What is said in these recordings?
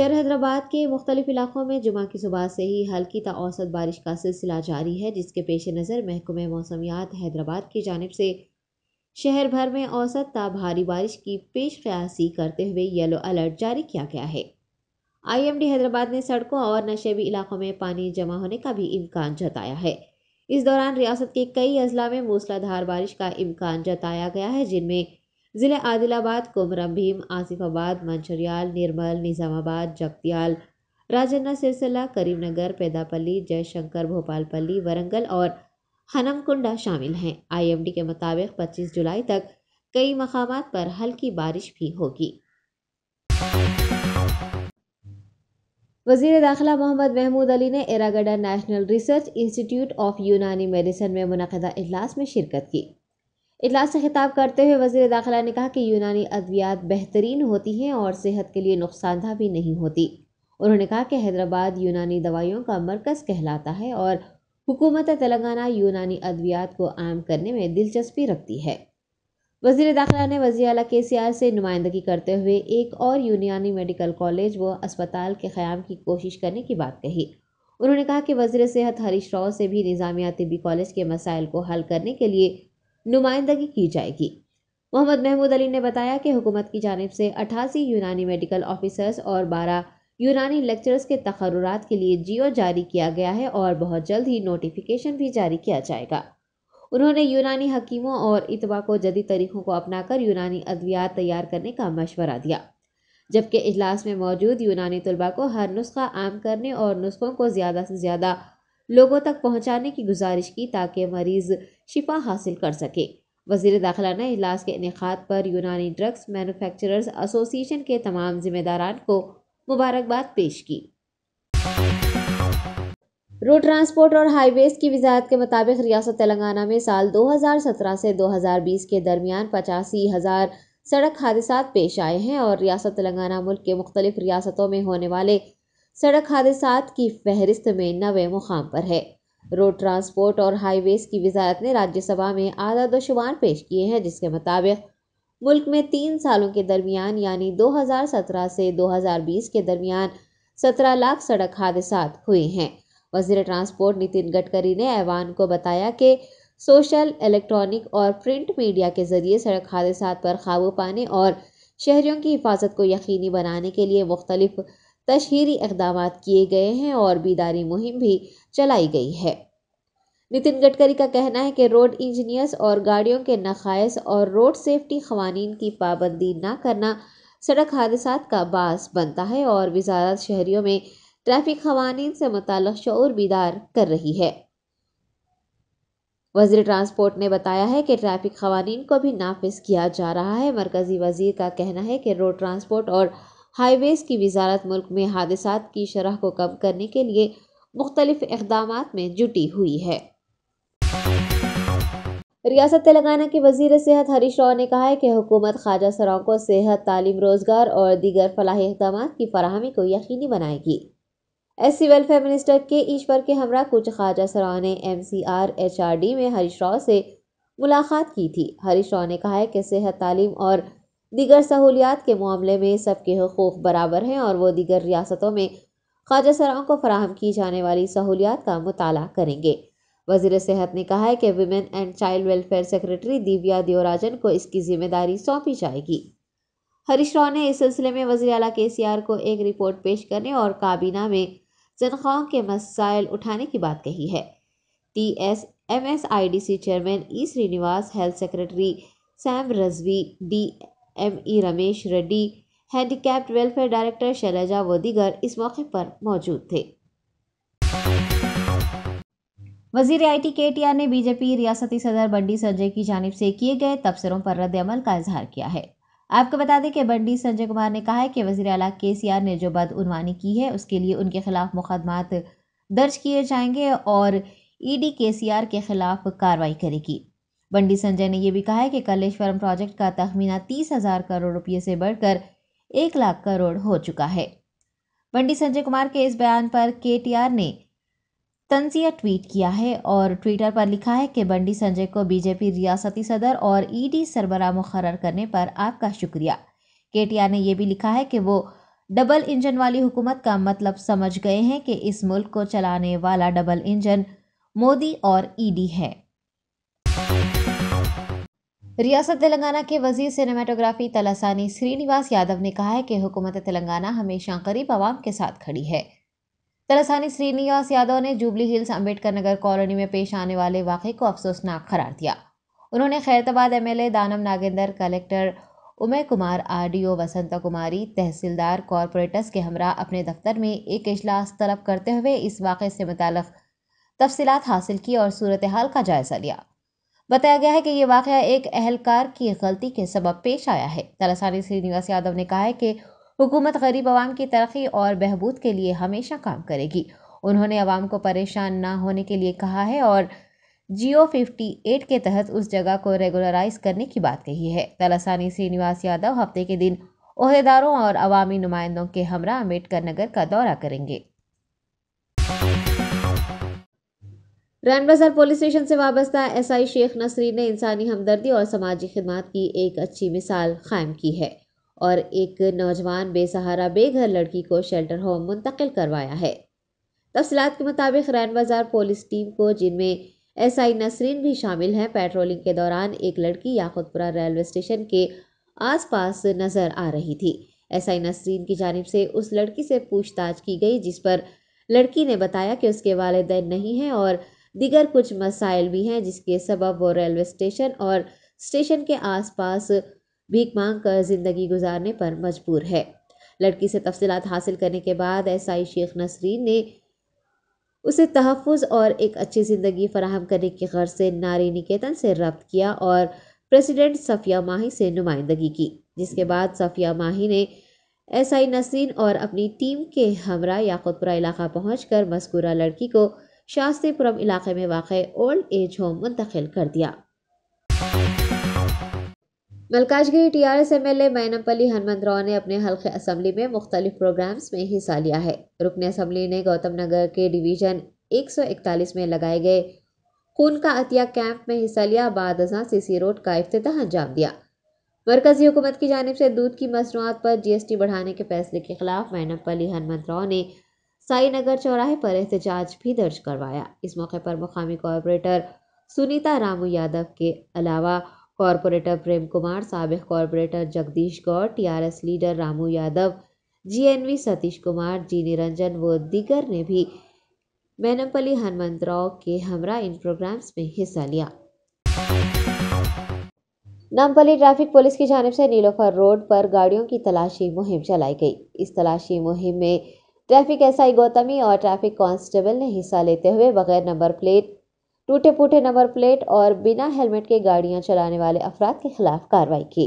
शहर हैदराबाद के मुख्तलिफ इलाकों में जुमा की सुबह से ही हल्की त औसत बारिश का सिलसिला जारी है जिसके पेश नज़र महकमे मौसमियात हैदराबाद की जानब से शहर भर में औसत ता भारी बारिश की पेश क्यासी करते हुए येलो अलर्ट जारी किया गया है आईएमडी हैदराबाद ने सड़कों और नशेबी इलाकों में पानी जमा होने का भी इम्कान जताया है इस दौरान रियासत के कई अजला में मूसलाधार बारिश का इम्कान जताया गया है जिनमें ज़िले आदिलाबाद कोमरा भीम आसिफाबाद मंचरियाल निर्मल निज़ामाबाद जगतियाल राजन्ना सिरसिला करीमनगर पैदापल्ली जयशंकर भोपालपल्ली वरंगल और हनमकुंडा शामिल हैं आईएमडी के मुताबिक 25 जुलाई तक कई मकाम पर हल्की बारिश भी होगी वजीर दाखिला मोहम्मद महमूद अली ने Erragadda national research institute of Unani medicine में मुनदा अजलास में शिरकत की इजलास से खिताब करते हुए वजी दाखिला ने कहा कि यूनानी अद्वियात बेहतरीन होती हैं और सेहत के लिए नुकसानदा भी नहीं होती उन्होंने कहा कि हैदराबाद यूनानी दवाइयों का मरकज़ कहलाता है और हुकूमत तेलंगाना यूनानी अद्वियात को आम करने में दिलचस्पी रखती है वजीर दाखिला ने वजी अला के सी आर से नुमाइंदगी करते हुए एक और यूनानी मेडिकल कॉलेज व अस्पताल के क़्याम की कोशिश करने की बात कही उन्होंने कहा कि वजीर सेहत हरीश राव से भी निज़ामिया तबी कॉलेज के मसाइल को हल करने के लिए नुमाइंदगी की जाएगी मोहम्मद महमूद अली ने बताया कि हुकूमत की जानब से अठासी यूनानी मेडिकल ऑफिसर्स और बारह यूनानी लेक्चरर्स के तकर्रात के लिए जियो जारी किया गया है और बहुत जल्द ही नोटिफिकेशन भी जारी किया जाएगा उन्होंने यूनानी हकीमों और इतवा को जदी तरीक़ों को अपनाकर यूनानी अद्वियात तैयार करने का मशवरा दिया जबकि इजलास में मौजूद यूनानी तलबा को हर नुस्खा आम करने और नुस्खों को ज़्यादा से ज़्यादा लोगों तक पहुँचाने की गुजारिश की ताकि मरीज़ शिफा हासिल कर सके वजीर दाखिला ने इजलास के इनका पर यूनानी ड्रग्स मैनुफेक्चरर्स एसोसिएशन के तमाम जिम्मेदारान को मुबारकबाद पेश की रोड ट्रांसपोर्ट और हाईवेज की वजाहत के मुताबिक रियासत तेलंगाना में साल 2017 से 2020 के दरमियान पचासी हज़ार सड़क हादसा पेश आए हैं और रियासत तेलंगाना मुल्क के मुख्तलिफ रियासतों में होने वाले सड़क हादसा की फहरिस्त में नवे मुकाम पर है रोड ट्रांसपोर्ट और हाईवेज की वजारत ने राज्यसभा में आदाद शुमार पेश किए हैं जिसके मुताबिक मुल्क में तीन सालों के दरमियान यानी 2017 से 2020 के दरमियान 17 लाख सड़क हादसा हुए हैं वजीर ट्रांसपोर्ट नितिन गडकरी ने ऐवान को बताया कि सोशल इलेक्ट्रॉनिक और प्रिंट मीडिया के जरिए सड़क हादसा पर काबू पाने और शहरियों की हिफाजत को यकीनी बनाने के लिए मुख्तलिफ तशहरी इकदाम किए गए हैं और बीदारी मुहिम भी चलाई गई है नितिन गडकरी का कहना है कि रोड इंजीनियर्स और गाड़ियों के नखाइस और रोड सेफ्टी कवानीन की पाबंदी न करना सड़क हादसा का बास बनता है और वजारत शहरीों में ट्रैफिक खवानी से मुतल शोर बीदार कर रही है वजीर ट्रांसपोर्ट ने बताया है कि ट्रैफिक कवानीन को भी नाफिज किया जा रहा है मरकजी वजीर का कहना है कि रोड ट्रांसपोर्ट और हाईवेज़ की वजारत मुल्क में हादसा की शरह को कम करने के लिए मुख्तलिफ इकदाम में जुटी हुई है रियासत तेलंगाना के वजीर सेहत हरीश राव ने कहा है कि हुकूमत ख्वाजा सराओं को सेहत तालीम रोजगार और दीगर फलाही इकदाम की फरहमी को यकीनी बनाएगी एस सी वेलफेयर मिनिस्टर के ईश्वर के हमरा कुछ ख्वाजा सराओ ने M C R H R D में हरीश राव से मुलाकात की थी हरीश राव ने कहा है कि सेहत तालीम और दीगर सहूलियात के मामले में सबके हकूक़ बराबर हैं और वो दीगर रियासतों में ख्वाजा सराओं को फराहम की जाने वाली सहूलियात का मताल करेंगे वजीर सेहत ने कहा है कि women and child welfare secretary Divya Devarajan को इसकी जिम्मेदारी सौंपी जाएगी हरीश राव ने इस सिलसिले में वजी अल के सी आर को एक रिपोर्ट पेश करने और काबीना में तनख्वाहों के मसाइल उठाने की बात कही है T S M S I D C chairman E Srinivas health secretary Sam Rizvi D M E e. Ramesh Reddy handicapped welfare director Shailaja वदीगर इस मौके पर मौजूद थे वजीर I T K T R ने बीजेपी रियासती सदर बंडी संजय की जानब से किए गए तबसरों पर रद्दमल का इजहार किया है आपको बता दें कि बंडी संजय कुमार ने कहा है कि वजी अला के सी आर ने जो बदउनवानी की है उसके लिए उनके खिलाफ मुकदमात दर्ज किए जाएंगे और ई डी के सी आर के खिलाफ कार्रवाई करेगी बंडी संजय ने यह भी कहा है कि कलेश्वरम प्रोजेक्ट का तखमीना तीस हजार करोड़ रुपये से बढ़कर एक लाख करोड़ हो चुका है बंडी संजय कुमार के इस बयान पर के ने तंजिया ट्वीट किया है और ट्विटर पर लिखा है कि बंडी संजय को बीजेपी रियासती सदर और ईडी सरबराह मुखर करने पर आपका शुक्रिया के ने यह भी लिखा है कि वो डबल इंजन वाली हुकूमत का मतलब समझ गए हैं कि इस मुल्क को चलाने वाला डबल इंजन मोदी और ईडी है रियासत तेलंगाना के वजीर सिनेमाटोग्राफी तलासानी श्रीनिवास यादव ने कहा है कि हुकूमत तेलंगाना हमेशा करीब आवाम के साथ खड़ी है तलासानी श्रीनिवास यादव ने जुबली हिल्स अम्बेडकर नगर कॉलोनी में पेश आने वाले वाक़े को अफसोसनाक करार दिया उन्होंने Khairatabad MLA Danam Nagender collector Amoy Kumar RDO Vasantha Kumari tehsildar corporators के हमरा अपने दफ्तर में एक अजलास तलब करते हुए इस वाक़े से मुतल तफसलत हासिल की और सूरत हाल का जायज़ा लिया बताया गया है कि ये वाक़ एक अहलकार की गलती के सबब पेश आया है तलासानी श्रीनिवास यादव ने कहा है कि हुकूमत गरीब आवाम की तरक्की और बहबूद के लिए हमेशा काम करेगी उन्होंने आवाम को परेशान ना होने के लिए कहा है और जियो फिफ्टी एट के तहत उस जगह को रेगुलराइज करने की बात कही है तलासानी श्रीनिवास यादव हफ्ते के दिन अहदेदारों और अवामी नुमाइंदों के हमरा अम्बेडकर नगर का दौरा करेंगे बाजार पुलिस स्टेशन से वाबस्ता एसआई शेख नसरी ने इंसानी हमदर्दी और समाजी खिदमत की एक अच्छी मिसाल कायम की है और एक नौजवान बेसहारा बेघर लड़की को शेल्टर होम मुंतकिल करवाया है तफसलत के मुताबिक रैन बाजार पुलिस टीम को जिनमें एस आई नसरीन भी शामिल हैं पेट्रोलिंग के दौरान एक लड़की याकुतपुरा रेलवे स्टेशन के आसपास नज़र आ रही थी एस आई नसरीन की जानब से उस लड़की से पूछताछ की गई जिस पर लड़की ने बताया कि उसके वालदे नहीं हैं और दीगर कुछ मसाइल भी हैं जिसके सबब वो रेलवे स्टेशन और स्टेशन के आसपास भीख मांग कर ज़िंदगी गुजारने पर मजबूर है लड़की से तफसलत हासिल करने के बाद एस आई शेख नसरीन ने उसे तहफ़ और एक अच्छी ज़िंदगी फराहम करने की गर्ज से नारी निकेतन से रब्त किया और प्रेसिडेंट सफ़िया माही से नुमाइंदगी की जिसके बाद सफ़िया माही ने एस आई नसरीन और अपनी टीम के हमरा याकूतपुरा इलाका पहुँच कर मस्कूरा लड़की को शास्त्रीपुरम इलाके में वाक़ ओल्ड एज होम मुंतकिल कर दिया Malkajgiri T R S M L A Hanumanth Rao ने अपने हल्के असम्बली में मुख्तलिफ प्रोग्राम्स में हिस्सा लिया है रुकन असम्बली ने गौतम नगर के डिवीज़न एक सौ इकतालीस में लगाए गए खून का अतिया कैंप में हिस्सा लिया बाद सी सी रोड का अफ्ताह अंजाम दिया मरकजी हुकूमत की जानब से दूध की मसनूआत पर जी एस टी बढ़ाने के फैसले के खिलाफ मैनमपली राव ने साई नगर चौराहे पर एहतजाज भी दर्ज करवाया इस मौके पर मुकामी कॉरपोरेटर सुनीता रामू यादव के अलावा कॉरपोरेटर प्रेम कुमार सबक corporator Jagdish Gaur TRS leader Ramu Yadav GNV Satish Kumar G Niranjan व दिगर ने भी मैनमपली हनुमंतराव के हमरा इन प्रोग्राम्स में हिस्सा लिया नामपली ट्रैफिक पुलिस की जानब से नीलोफर रोड पर गाड़ियों की तलाशी मुहिम चलाई गई इस तलाशी मुहिम में ट्रैफिक एस आई गौतमी और ट्रैफिक कांस्टेबल ने हिस्सा लेते हुए बगैर नंबर प्लेट टूटे फूटे नंबर प्लेट और बिना हेलमेट के गाड़ियां चलाने वाले अफराद के खिलाफ कार्रवाई की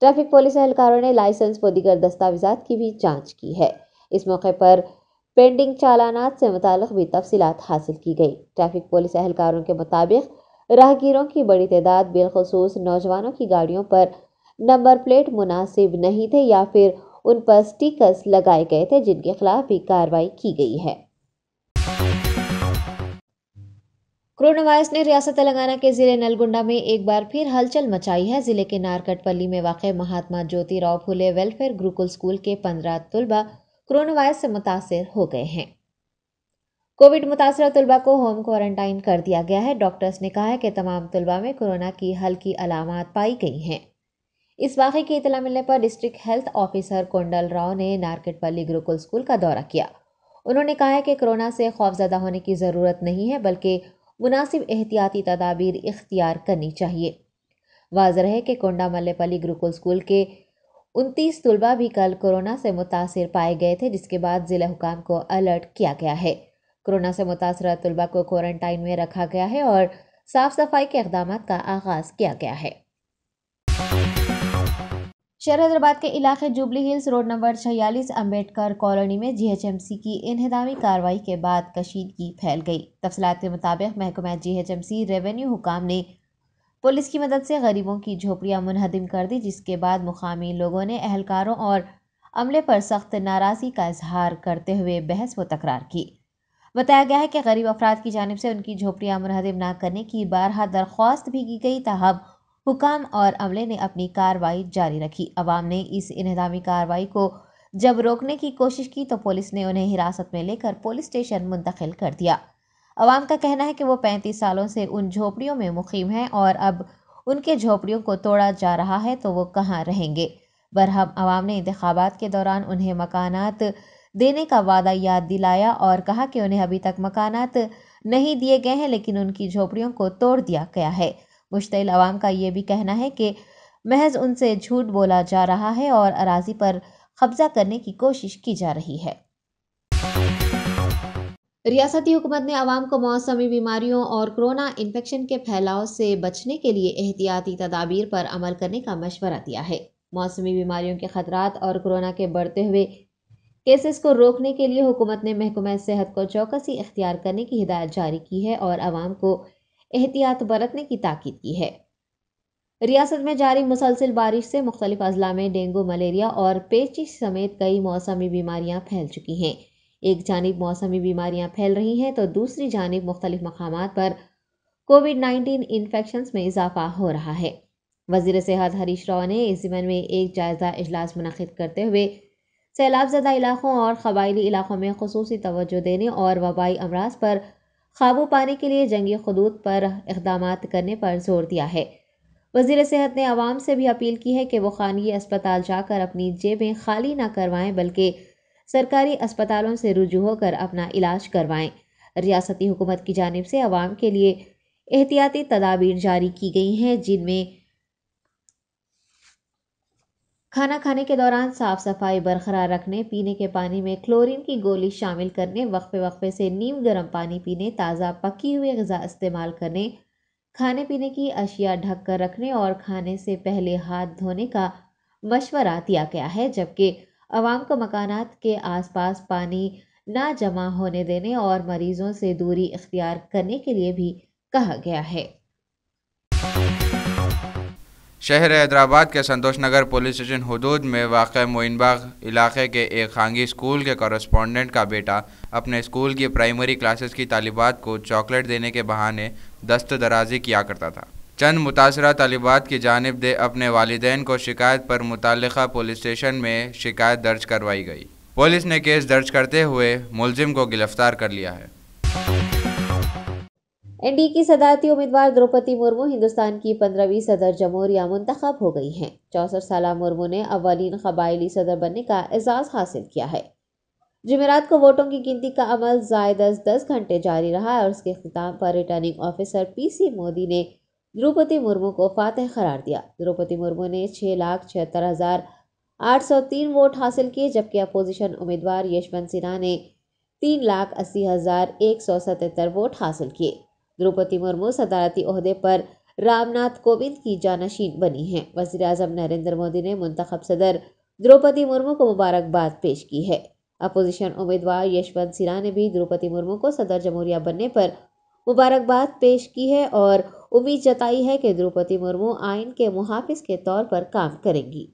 ट्रैफिक पुलिस एहलकारों ने लाइसेंस को दीगर दस्तावेजात की भी जांच की है इस मौके पर पेंडिंग चालानात से मुतल भी तफसीत हासिल की गई ट्रैफिक पुलिस एहलकारों के मुताबिक राहगीरों की बड़ी तादाद बिलखसूस नौजवानों की गाड़ियों पर नंबर प्लेट मुनासिब नहीं थे या फिर उन पर स्टिकर्स लगाए गए थे जिनके खिलाफ भी कार्रवाई की गई है कोरोना वायरस ने रियासत तेलंगाना के जिले नलगुंडा में एक बार फिर हलचल मचाई है जिले के नारकटपल्ली में वाक़ महात्मा ज्योति राव फुले वेलफेयर गुरुकुल स्कूल के पंद्रह तलबा कोरोना वायरस से मुतासर हो गए हैं कोविड मुतासर तलबा को होम क्वारंटाइन कर दिया गया है डॉक्टर्स ने कहा है कि तमाम तलबा में कोरोना की हल्की अलामत पाई गई हैं इस वाक़े की इतला मिलने पर district health officer Kondal Rao ने नारकेटपल्ली गुरुकुल स्कूल का दौरा किया उन्होंने कहा है कि कोरोना से खौफजदा होने की ज़रूरत नहीं है बल्कि मुनासिब एहतियाती तदाबीर इख्तियार करनी चाहिए वाज रहे कि कोंडा मल्लेपल्ली गुरुकुल स्कूल के उनतीस तलबा भी कल कोरोना से मुतासर पाए गए थे जिसके बाद ज़िला हुकाम को अलर्ट किया गया है कोरोना से मुतासर तलबा को क्वारंटाइन में रखा गया है और साफ़ सफाई के इकदाम का आगाज़ किया गया है शहर हैदराबाद के इलाके जुबली हिल्स रोड नंबर छियालीस अम्बेडकर कॉलोनी में जीएचएमसी की इनहदामी कार्रवाई के बाद कशीदगी फैल गई तफसलात के मुताबिक महकमा जीएचएमसी रेवेन्यू हुकाम ने पुलिस की मदद से गरीबों की झोपड़ियां मुनहदम कर दी जिसके बाद मुकामी लोगों ने अहलकारों और अमले पर सख्त नाराज़गी का इजहार करते हुए बहस व तकरार की बताया गया है कि गरीब अफराद की जानब से उनकी झोपड़ियाँ मुनहदम न करने की बारहा दरख्वास्त भी की गई ताहब हुकाम और अमले ने अपनी कार्रवाई जारी रखी अवाम ने इस इनहदामी कार्रवाई को जब रोकने की कोशिश की तो पुलिस ने उन्हें हिरासत में लेकर पुलिस स्टेशन मुंतकिल कर दिया अवाम का कहना है कि वो पैंतीस सालों से उन झोपड़ियों में मुकीम हैं और अब उनके झोपड़ियों को तोड़ा जा रहा है तो वो कहाँ रहेंगे बरहम अवाम ने इंतबात के दौरान उन्हें मकानात देने का वादा याद दिलाया और कहा कि उन्हें अभी तक मकानात नहीं दिए गए हैं लेकिन उनकी झोपड़ियों को तोड़ दिया गया है मुश्तिल आवाम का ये भी कहना है कि महज उनसे झूठ बोला जा रहा है और अराजी पर कब्जा करने की कोशिश की जा रही है रियासती हुकूमत ने आवाम को मौसमी बीमारियों और कोरोना इन्फेक्शन के फैलाव से बचने के लिए एहतियाती तदाबीर पर अमल करने का मशवरा दिया है मौसमी बीमारियों के खतरात और कोरोना के बढ़ते हुए केसेस को रोकने के लिए हुकूमत ने महकमा सेहत को चौकसी इख्तियार करने की हिदायत जारी की है और आवाम को एहतियात बरतने की ताकीद की है रियासत में जारी मुसलसिल बारिश से मुख्तलिफ अजला में डेंगू मलेरिया और पेचिश समेत कई मौसमी बीमारियां फैल चुकी हैं एक जानब मौसमी बीमारियां फैल रही हैं तो दूसरी जानब मुख्तलिफ मकाम पर कोविड नाइन्टीन इन्फेक्शन में इजाफा हो रहा है वजीर सेहत हरीश राव ने इस जमन में एक जायजा अजलास मनद करते हुए सैलाब ज़दा इलाकों और कबायली इलाकों में खसूस तोज्जो देने और वबाई अमराज पर काबू पाने के लिए जंगी खदूत पर इकदाम करने पर जोर दिया है वजीर सेहत ने आवाम से भी अपील की है कि वो खानगी अस्पताल जाकर अपनी जेबें खाली ना करवाएं बल्कि सरकारी अस्पतालों से रुजू होकर अपना इलाज करवाएं रियासती हुकूमत की जानब से आवाम के लिए एहतियाती तदाबीर जारी की गई हैं जिनमें खाना खाने के दौरान साफ सफाई बरकरार रखने पीने के पानी में क्लोरीन की गोली शामिल करने वक्फे वक्फे से नीम गर्म पानी पीने ताज़ा पकी हुई गज़ा इस्तेमाल करने खाने पीने की अशिया ढक कर रखने और खाने से पहले हाथ धोने का मशवरा दिया गया है जबकि आवाम को मकाना के आसपास पानी ना जमा होने देने और मरीजों से दूरी इख्तियार करने के लिए भी कहा गया है शहर हैदराबाद के संतोष नगर पुलिस स्टेशन हदूद में वाक़ मोइनबाग इलाके के एक खानगी स्कूल के कॉरस्पॉन्डेंट का बेटा अपने स्कूल की प्राइमरी क्लासेस की तालिबात को चॉकलेट देने के बहाने दस्त दराजी किया करता था चंद मुतासर तलबात की जानब दे अपने वालदेन को शिकायत पर मुतल पुलिस स्टेशन में शिकायत दर्ज करवाई गई पुलिस ने केस दर्ज करते हुए मुलजिम को गिरफ्तार कर लिया है एनडीए की सदारती उम्मीदवार द्रौपदी मुर्मू हिंदुस्तान की पंद्रहवीं सदर जमहूरिया मुंतखब हो गई हैं चौंसठ साल मुर्मू ने अवालीन कबायली सदर बनने का एजाज़ हासिल किया है जमेरात को वोटों की गिनती का अमल जायद दस दस घंटे जारी रहा और उसके खिताब पर रिटर्निंग ऑफिसर पीसी मोदी ने द्रौपदी मुर्मू को फातह करार दिया द्रौपदी मुर्मू ने छः लाख छिहत्तर हज़ार आठ सौ तीन वोट हासिल किए जबकि अपोजिशन उम्मीदवार यशवंत सिन्हा ने तीन लाख अस्सी हज़ार एक सौ सतहत्तर वोट हासिल किए द्रौपदी मुर्मू सदारती अहदे पर रामनाथ कोविंद की जानशीन बनी हैं वजी अजम नरेंद्र मोदी ने मुंतखब सदर द्रौपदी मुर्मू को मुबारकबाद पेश की है अपोजिशन उम्मीदवार यशवंत सिन्हा ने भी द्रौपदी मुर्मू को सदर जमहूरिया बनने पर मुबारकबाद पेश की है और उम्मीद जताई है कि द्रौपदी मुर्मू आइन के मुहाफिज के तौर पर काम करेंगी